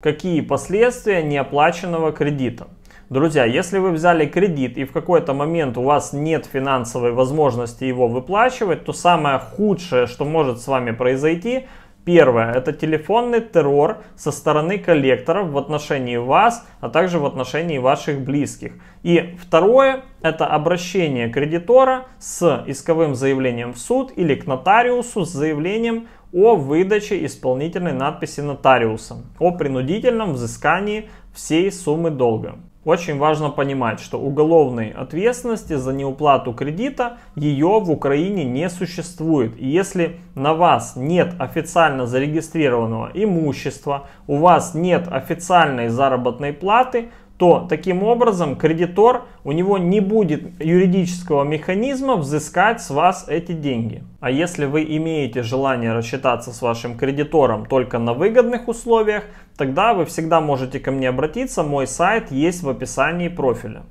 Какие последствия неоплаченного кредита? Друзья, если вы взяли кредит и в какой-то момент у вас нет финансовой возможности его выплачивать, то самое худшее, что может с вами произойти, первое, это телефонный террор со стороны коллекторов в отношении вас, а также в отношении ваших близких. И второе, это обращение кредитора с исковым заявлением в суд или к нотариусу с заявлением о выдаче исполнительной надписи нотариусом, о принудительном взыскании всей суммы долга. Очень важно понимать, что уголовной ответственности за неуплату кредита ее в Украине не существует. И если на вас нет официально зарегистрированного имущества, у вас нет официальной заработной платы, то таким образом кредитор, у него не будет юридического механизма взыскать с вас эти деньги. А если вы имеете желание рассчитаться с вашим кредитором только на выгодных условиях, тогда вы всегда можете ко мне обратиться, мой сайт есть в описании профиля.